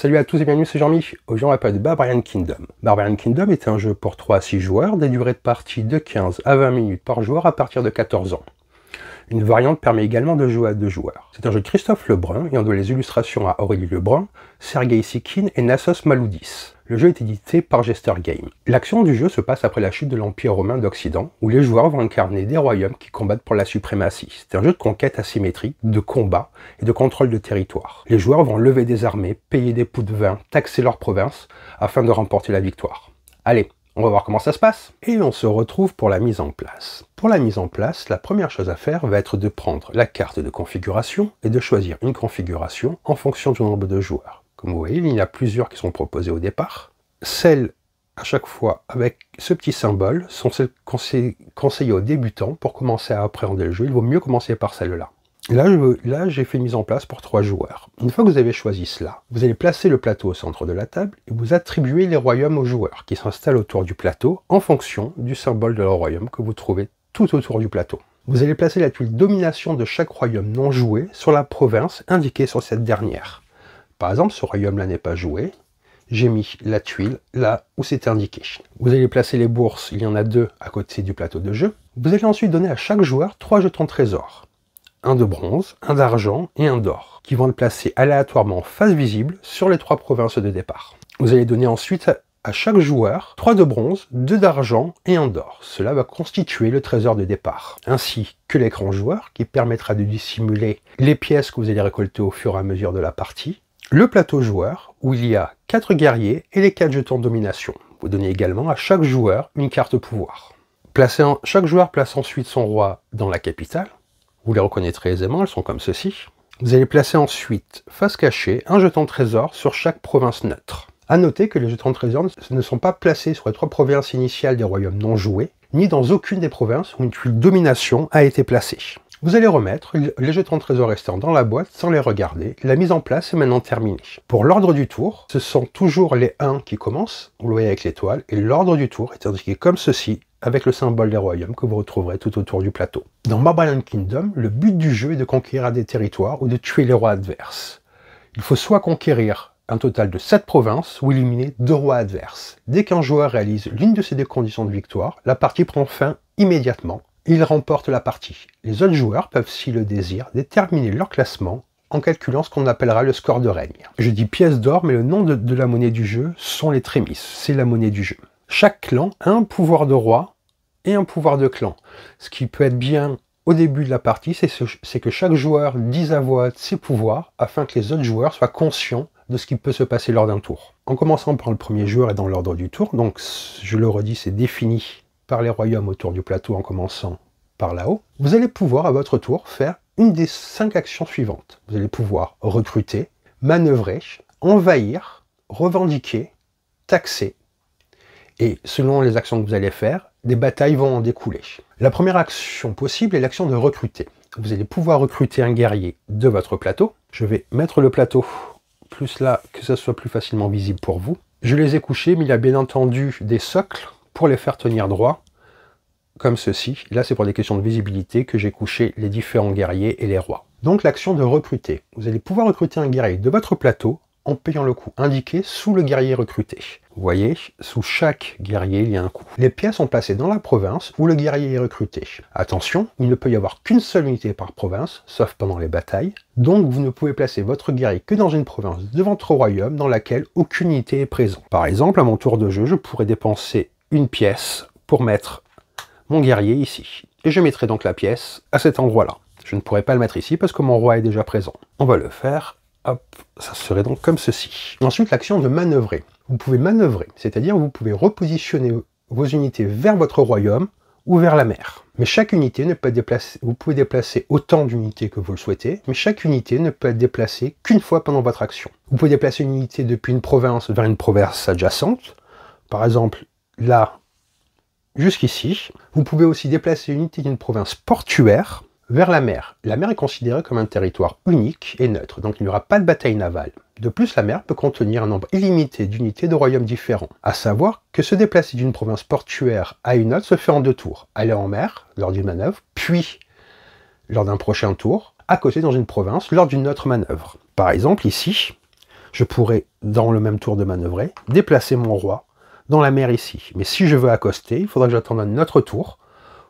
Salut à tous et bienvenue, c'est Jean-Mi. Aujourd'hui, on va parler de Barbarian Kingdom. Barbarian Kingdom est un jeu pour 3 à 6 joueurs, des durées de partie de 15 à 20 minutes par joueur à partir de 14 ans. Une variante permet également de jouer à deux joueurs. C'est un jeu de Christophe Lebrun et on doit les illustrations à Aurélie Lebrun, Sergei Sikin et Nassos Maloudis. Le jeu est édité par Jester Game. L'action du jeu se passe après la chute de l'Empire romain d'Occident, où les joueurs vont incarner des royaumes qui combattent pour la suprématie. C'est un jeu de conquête asymétrique, de combat et de contrôle de territoire. Les joueurs vont lever des armées, payer des pots de vin, taxer leurs provinces, afin de remporter la victoire. Allez, on va voir comment ça se passe. Et on se retrouve pour la mise en place. Pour la mise en place, la première chose à faire va être de prendre la carte de configuration et de choisir une configuration en fonction du nombre de joueurs. Comme vous voyez, il y en a plusieurs qui sont proposées au départ. Celles, à chaque fois avec ce petit symbole sont celles conseillées aux débutants pour commencer à appréhender le jeu. Il vaut mieux commencer par celle-là. Là, j'ai fait une mise en place pour trois joueurs. Une fois que vous avez choisi cela, vous allez placer le plateau au centre de la table et vous attribuez les royaumes aux joueurs qui s'installent autour du plateau en fonction du symbole de leur royaume que vous trouvez tout autour du plateau. Vous allez placer la tuile domination de chaque royaume non joué sur la province indiquée sur cette dernière. Par exemple, ce royaume-là n'est pas joué, j'ai mis la tuile là où c'est indiqué. Vous allez placer les bourses, il y en a deux à côté du plateau de jeu. Vous allez ensuite donner à chaque joueur trois jetons de trésor un de bronze, un d'argent et un d'or, qui vont être placés aléatoirement face visible sur les trois provinces de départ. Vous allez donner ensuite à chaque joueur 3 de bronze, 2 d'argent et un d'or. Cela va constituer le trésor de départ, ainsi que l'écran joueur qui permettra de dissimuler les pièces que vous allez récolter au fur et à mesure de la partie, le plateau joueur où il y a quatre guerriers et les quatre jetons de domination. Vous donnez également à chaque joueur une carte pouvoir. Chaque joueur place ensuite son roi dans la capitale, vous les reconnaîtrez aisément, elles sont comme ceci. Vous allez placer ensuite, face cachée, un jeton de trésor sur chaque province neutre. A noter que les jetons de trésor ne sont pas placés sur les trois provinces initiales des royaumes non joués, ni dans aucune des provinces où une tuile domination a été placée. Vous allez remettre les jetons de trésor restants dans la boîte sans les regarder. La mise en place est maintenant terminée. Pour l'ordre du tour, ce sont toujours les 1 qui commencent, vous le voyez avec l'étoile, et l'ordre du tour est indiqué comme ceci avec le symbole des royaumes que vous retrouverez tout autour du plateau. Dans Morbalian Kingdom, le but du jeu est de conquérir des territoires ou de tuer les rois adverses. Il faut soit conquérir un total de 7 provinces ou éliminer 2 rois adverses. Dès qu'un joueur réalise l'une de ces deux conditions de victoire, la partie prend fin immédiatement. Il remporte la partie. Les autres joueurs peuvent, si le désirent, déterminer leur classement en calculant ce qu'on appellera le score de règne. Je dis pièce d'or, mais le nom de, la monnaie du jeu sont les trémisses. C'est la monnaie du jeu chaque clan a un pouvoir de roi et un pouvoir de clan. Ce qui peut être bien au début de la partie, c'est que chaque joueur dise à voix ses pouvoirs afin que les autres joueurs soient conscients de ce qui peut se passer lors d'un tour. En commençant par le premier joueur et dans l'ordre du tour, donc je le redis, c'est défini par les royaumes autour du plateau en commençant par là-haut, vous allez pouvoir à votre tour faire une des cinq actions suivantes. Vous allez pouvoir recruter, manœuvrer, envahir, revendiquer, taxer, et selon les actions que vous allez faire, des batailles vont en découler. La première action possible est l'action de recruter. Vous allez pouvoir recruter un guerrier de votre plateau. Je vais mettre le plateau plus là, que ça soit plus facilement visible pour vous. Je les ai couchés, mais il y a bien entendu des socles pour les faire tenir droit, comme ceci. Là, c'est pour des questions de visibilité que j'ai couché les différents guerriers et les rois. Donc l'action de recruter. Vous allez pouvoir recruter un guerrier de votre plateau en payant le coût indiqué sous le guerrier recruté. Vous voyez, sous chaque guerrier, il y a un coût. Les pièces sont placées dans la province où le guerrier est recruté. Attention, il ne peut y avoir qu'une seule unité par province, sauf pendant les batailles, donc vous ne pouvez placer votre guerrier que dans une province de votre royaume dans laquelle aucune unité est présente. Par exemple, à mon tour de jeu, je pourrais dépenser une pièce pour mettre mon guerrier ici. Et je mettrai donc la pièce à cet endroit-là. Je ne pourrais pas le mettre ici parce que mon roi est déjà présent. On va le faire ça serait donc comme ceci. Ensuite, l'action de manœuvrer. Vous pouvez manœuvrer, c'est-à-dire vous pouvez repositionner vos unités vers votre royaume ou vers la mer. Mais chaque unité ne peut être déplacée, vous pouvez déplacer autant d'unités que vous le souhaitez, mais chaque unité ne peut être déplacée qu'une fois pendant votre action. Vous pouvez déplacer une unité depuis une province vers une province adjacente, par exemple là jusqu'ici. Vous pouvez aussi déplacer une unité d'une province portuaire vers la mer. La mer est considérée comme un territoire unique et neutre, donc il n'y aura pas de bataille navale. De plus, la mer peut contenir un nombre illimité d'unités de royaumes différents, à savoir que se déplacer d'une province portuaire à une autre se fait en deux tours, aller en mer lors d'une manœuvre, puis lors d'un prochain tour, accoster dans une province lors d'une autre manœuvre. Par exemple, ici, je pourrais, dans le même tour de manœuvrer, déplacer mon roi dans la mer ici. Mais si je veux accoster, il faudra que j'attende un autre tour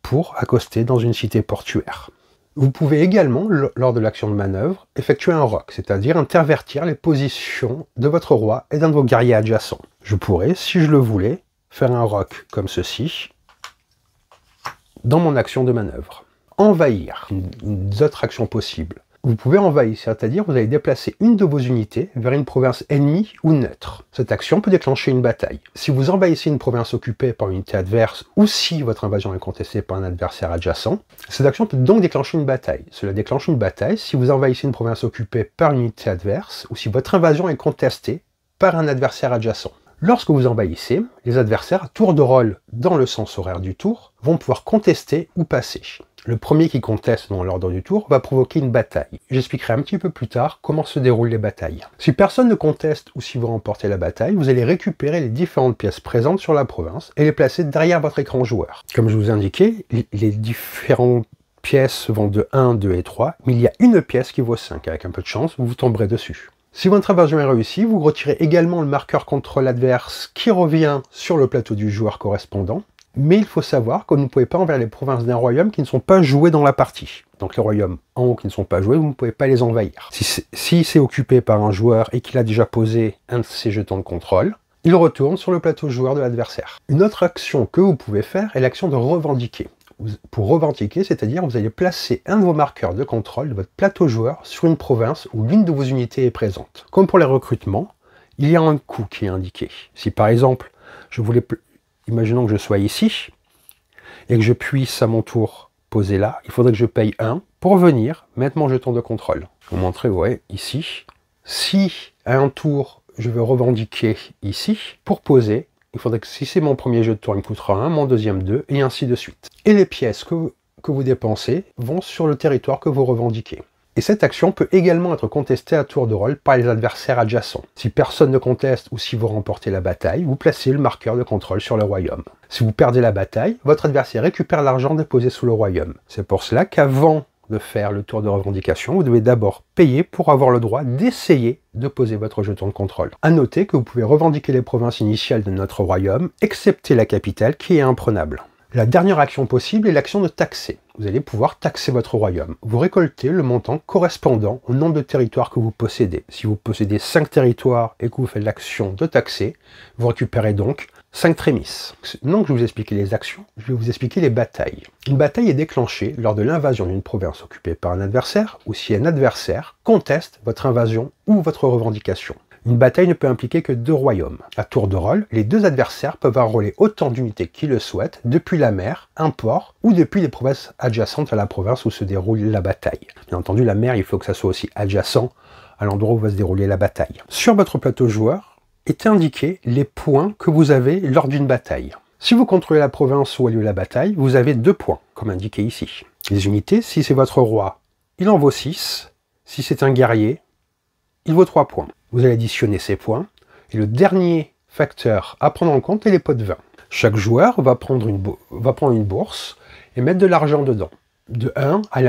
pour accoster dans une cité portuaire. Vous pouvez également, lors de l'action de manœuvre, effectuer un rock, c'est-à-dire intervertir les positions de votre roi et d'un de vos guerriers adjacents. Je pourrais, si je le voulais, faire un rock comme ceci dans mon action de manœuvre. Envahir, une autre action possible vous pouvez envahir, c'est-à-dire vous allez déplacer une de vos unités vers une province ennemie ou neutre. Cette action peut déclencher une bataille. Si vous envahissez une province occupée par une unité adverse ou si votre invasion est contestée par un adversaire adjacent, cette action peut donc déclencher une bataille. Cela déclenche une bataille si vous envahissez une province occupée par une unité adverse ou si votre invasion est contestée par un adversaire adjacent. Lorsque vous envahissez, les adversaires, à tour de rôle dans le sens horaire du tour, vont pouvoir contester ou passer. Le premier qui conteste dans l'ordre du tour va provoquer une bataille. J'expliquerai un petit peu plus tard comment se déroulent les batailles. Si personne ne conteste ou si vous remportez la bataille, vous allez récupérer les différentes pièces présentes sur la province et les placer derrière votre écran joueur. Comme je vous ai indiqué, les différentes pièces vont de 1, 2 et 3, mais il y a une pièce qui vaut 5. Avec un peu de chance, vous tomberez dessus. Si votre invasion est réussie, vous retirez également le marqueur contre adverse qui revient sur le plateau du joueur correspondant mais il faut savoir que vous ne pouvez pas envers les provinces d'un royaume qui ne sont pas jouées dans la partie. Donc les royaumes en haut qui ne sont pas joués, vous ne pouvez pas les envahir. Si c'est occupé par un joueur et qu'il a déjà posé un de ses jetons de contrôle, il retourne sur le plateau joueur de l'adversaire. Une autre action que vous pouvez faire est l'action de revendiquer. Pour revendiquer, c'est-à-dire vous allez placer un de vos marqueurs de contrôle de votre plateau joueur sur une province où l'une de vos unités est présente. Comme pour les recrutements, il y a un coût qui est indiqué. Si par exemple, je voulais, imaginons que je sois ici, et que je puisse à mon tour poser là, il faudrait que je paye 1 pour venir mettre mon jeton de contrôle. Vous montrez, vous voyez, ici. Si à un tour, je veux revendiquer ici, pour poser, il faudrait que si c'est mon premier jeu de tour, il me coûtera 1, mon deuxième 2, et ainsi de suite. Et les pièces que, que vous dépensez vont sur le territoire que vous revendiquez. Et cette action peut également être contestée à tour de rôle par les adversaires adjacents. Si personne ne conteste ou si vous remportez la bataille, vous placez le marqueur de contrôle sur le royaume. Si vous perdez la bataille, votre adversaire récupère l'argent déposé sous le royaume. C'est pour cela qu'avant de faire le tour de revendication, vous devez d'abord payer pour avoir le droit d'essayer de poser votre jeton de contrôle. À noter que vous pouvez revendiquer les provinces initiales de notre royaume, excepté la capitale qui est imprenable. La dernière action possible est l'action de taxer. Vous allez pouvoir taxer votre royaume. Vous récoltez le montant correspondant au nombre de territoires que vous possédez. Si vous possédez 5 territoires et que vous faites l'action de taxer, vous récupérez donc 5 trémices. Non que je vous expliquer les actions, je vais vous expliquer les batailles. Une bataille est déclenchée lors de l'invasion d'une province occupée par un adversaire ou si un adversaire conteste votre invasion ou votre revendication. Une bataille ne peut impliquer que deux royaumes. À tour de rôle, les deux adversaires peuvent enrôler autant d'unités qu'ils le souhaitent depuis la mer, un port ou depuis les provinces adjacentes à la province où se déroule la bataille. Bien entendu, la mer, il faut que ça soit aussi adjacent à l'endroit où va se dérouler la bataille. Sur votre plateau joueur est indiqué les points que vous avez lors d'une bataille. Si vous contrôlez la province où a lieu la bataille, vous avez deux points, comme indiqué ici. Les unités, si c'est votre roi, il en vaut 6. Si c'est un guerrier, il vaut 3 points vous allez additionner ces points. Et le dernier facteur à prendre en compte est les pots de vin. Chaque joueur va prendre une, bourse et mettre de l'argent dedans. De 1 à,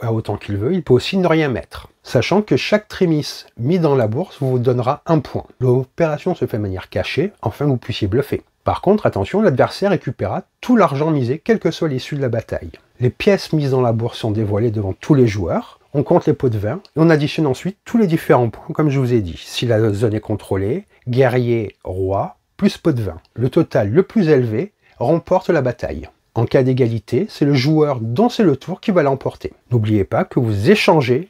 à autant qu'il veut, il peut aussi ne rien mettre. Sachant que chaque trémisse mis dans la bourse vous donnera un point. L'opération se fait de manière cachée, afin vous puissiez bluffer. Par contre, attention, l'adversaire récupérera tout l'argent misé, quelle que soit l'issue de la bataille. Les pièces mises dans la bourse sont dévoilées devant tous les joueurs, on compte les pots de vin et on additionne ensuite tous les différents points, comme je vous ai dit. Si la zone est contrôlée, guerrier, roi, plus pot de vin. Le total le plus élevé remporte la bataille. En cas d'égalité, c'est le joueur dont c'est le tour qui va l'emporter. N'oubliez pas que vous échangez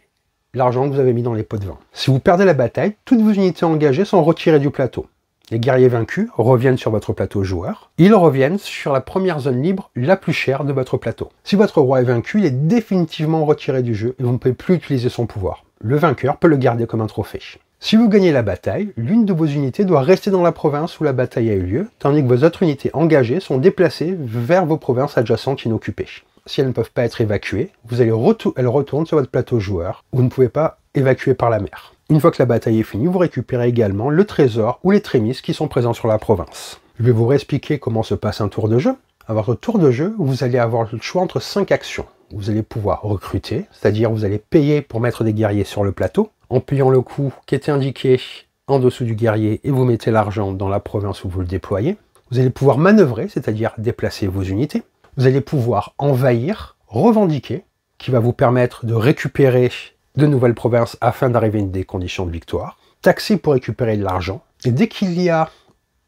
l'argent que vous avez mis dans les pots de vin. Si vous perdez la bataille, toutes vos unités engagées sont retirées du plateau. Les guerriers vaincus reviennent sur votre plateau joueur. Ils reviennent sur la première zone libre la plus chère de votre plateau. Si votre roi est vaincu, il est définitivement retiré du jeu et vous ne pouvez plus utiliser son pouvoir. Le vainqueur peut le garder comme un trophée. Si vous gagnez la bataille, l'une de vos unités doit rester dans la province où la bataille a eu lieu, tandis que vos autres unités engagées sont déplacées vers vos provinces adjacentes inoccupées. Si elles ne peuvent pas être évacuées, vous allez elles retournent sur votre plateau joueur. Vous ne pouvez pas Évacué par la mer. Une fois que la bataille est finie, vous récupérez également le trésor ou les trémisses qui sont présents sur la province. Je vais vous réexpliquer comment se passe un tour de jeu. À votre tour de jeu, vous allez avoir le choix entre 5 actions. Vous allez pouvoir recruter, c'est-à-dire vous allez payer pour mettre des guerriers sur le plateau. En payant le coût qui était indiqué en dessous du guerrier et vous mettez l'argent dans la province où vous le déployez. Vous allez pouvoir manœuvrer, c'est-à-dire déplacer vos unités. Vous allez pouvoir envahir, revendiquer, qui va vous permettre de récupérer de nouvelles provinces afin d'arriver à des conditions de victoire, taxer pour récupérer de l'argent. Et dès qu'il y a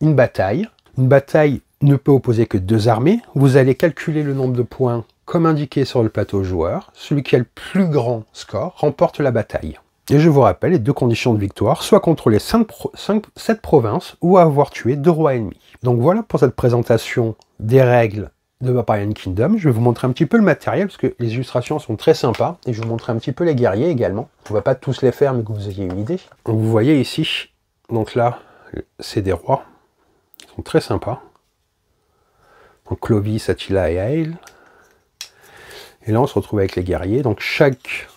une bataille, une bataille ne peut opposer que deux armées, vous allez calculer le nombre de points comme indiqué sur le plateau joueur, celui qui a le plus grand score remporte la bataille. Et je vous rappelle les deux conditions de victoire, soit contrôler 5 provinces ou avoir tué deux rois ennemis. Donc voilà pour cette présentation des règles de Barbarian Kingdom. Je vais vous montrer un petit peu le matériel, parce que les illustrations sont très sympas. Et je vais vous montrer un petit peu les guerriers également. On ne va pas tous les faire, mais que vous ayez une idée. Donc vous voyez ici, donc là, c'est des rois. Ils sont très sympas. Donc Clovis, Attila et Aile. Et là, on se retrouve avec les guerriers. Donc chaque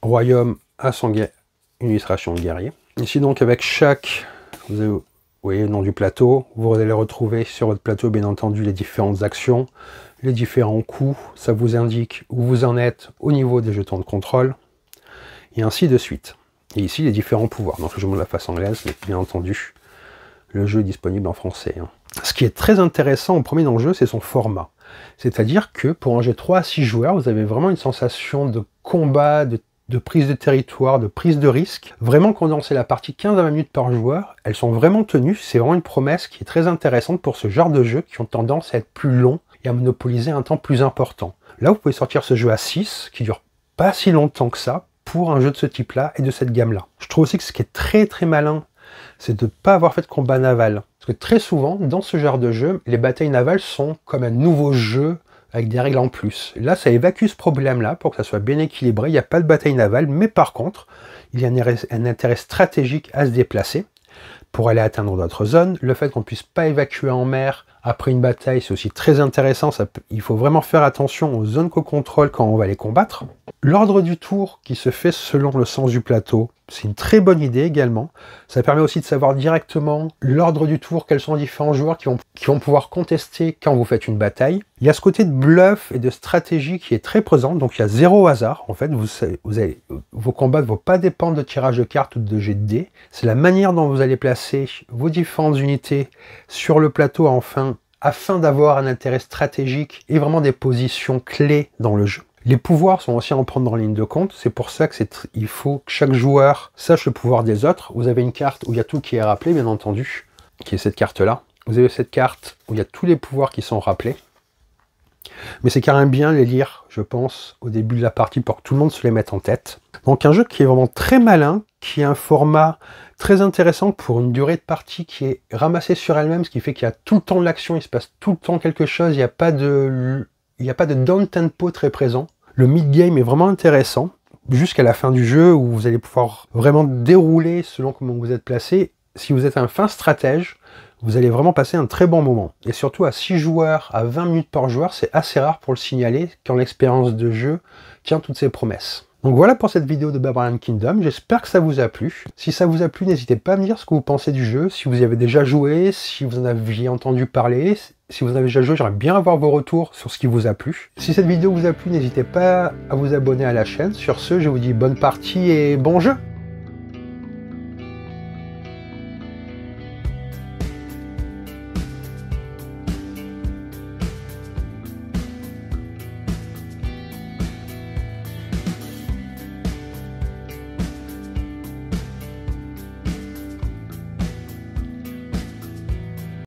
royaume a son illustration de guerrier. Ici, donc, avec chaque voyez le nom du plateau. Vous allez retrouver sur votre plateau, bien entendu, les différentes actions, les différents coups, Ça vous indique où vous en êtes au niveau des jetons de contrôle, et ainsi de suite. Et ici, les différents pouvoirs. Donc, je montre la face anglaise, mais bien entendu, le jeu est disponible en français. Hein. Ce qui est très intéressant au premier dans jeu, c'est son format. C'est-à-dire que pour un jeu 3 à 6 joueurs, vous avez vraiment une sensation de combat, de de prise de territoire, de prise de risque. Vraiment condenser la partie 15 à 20 minutes par joueur, elles sont vraiment tenues, c'est vraiment une promesse qui est très intéressante pour ce genre de jeu qui ont tendance à être plus longs et à monopoliser un temps plus important. Là, vous pouvez sortir ce jeu à 6, qui dure pas si longtemps que ça, pour un jeu de ce type-là et de cette gamme-là. Je trouve aussi que ce qui est très très malin, c'est de ne pas avoir fait de combat naval. Parce que très souvent, dans ce genre de jeu, les batailles navales sont comme un nouveau jeu avec des règles en plus. Là, ça évacue ce problème-là pour que ça soit bien équilibré. Il n'y a pas de bataille navale, mais par contre, il y a un intérêt stratégique à se déplacer pour aller atteindre d'autres zones. Le fait qu'on ne puisse pas évacuer en mer après une bataille, c'est aussi très intéressant. il faut vraiment faire attention aux zones qu'on contrôle quand on va les combattre. L'ordre du tour qui se fait selon le sens du plateau, c'est une très bonne idée également. Ça permet aussi de savoir directement l'ordre du tour, quels sont les différents joueurs qui vont, qui vont pouvoir contester quand vous faites une bataille. Il y a ce côté de bluff et de stratégie qui est très présent, donc il y a zéro hasard. En fait, vous, vous vos combats ne vont pas dépendre de tirage de cartes ou de jet de dés. C'est la manière dont vous allez placer vos différentes unités sur le plateau enfin afin d'avoir un intérêt stratégique et vraiment des positions clés dans le jeu. Les pouvoirs sont aussi à en prendre en ligne de compte. C'est pour ça que c'est, il faut que chaque joueur sache le pouvoir des autres. Vous avez une carte où il y a tout qui est rappelé, bien entendu, qui est cette carte-là. Vous avez cette carte où il y a tous les pouvoirs qui sont rappelés. Mais c'est carrément bien les lire, je pense, au début de la partie pour que tout le monde se les mette en tête. Donc un jeu qui est vraiment très malin, qui est un format très intéressant pour une durée de partie qui est ramassée sur elle-même, ce qui fait qu'il y a tout le temps de l'action, il se passe tout le temps quelque chose, il n'y a pas de, il n'y a pas de down tempo très présent. Le mid game est vraiment intéressant jusqu'à la fin du jeu où vous allez pouvoir vraiment dérouler selon comment vous êtes placé. Si vous êtes un fin stratège, vous allez vraiment passer un très bon moment. Et surtout à 6 joueurs, à 20 minutes par joueur, c'est assez rare pour le signaler quand l'expérience de jeu tient toutes ses promesses. Donc voilà pour cette vidéo de Babylon Kingdom, j'espère que ça vous a plu. Si ça vous a plu, n'hésitez pas à me dire ce que vous pensez du jeu, si vous y avez déjà joué, si vous en aviez entendu parler, si vous en avez déjà joué, j'aimerais bien avoir vos retours sur ce qui vous a plu. Si cette vidéo vous a plu, n'hésitez pas à vous abonner à la chaîne. Sur ce, je vous dis bonne partie et bon jeu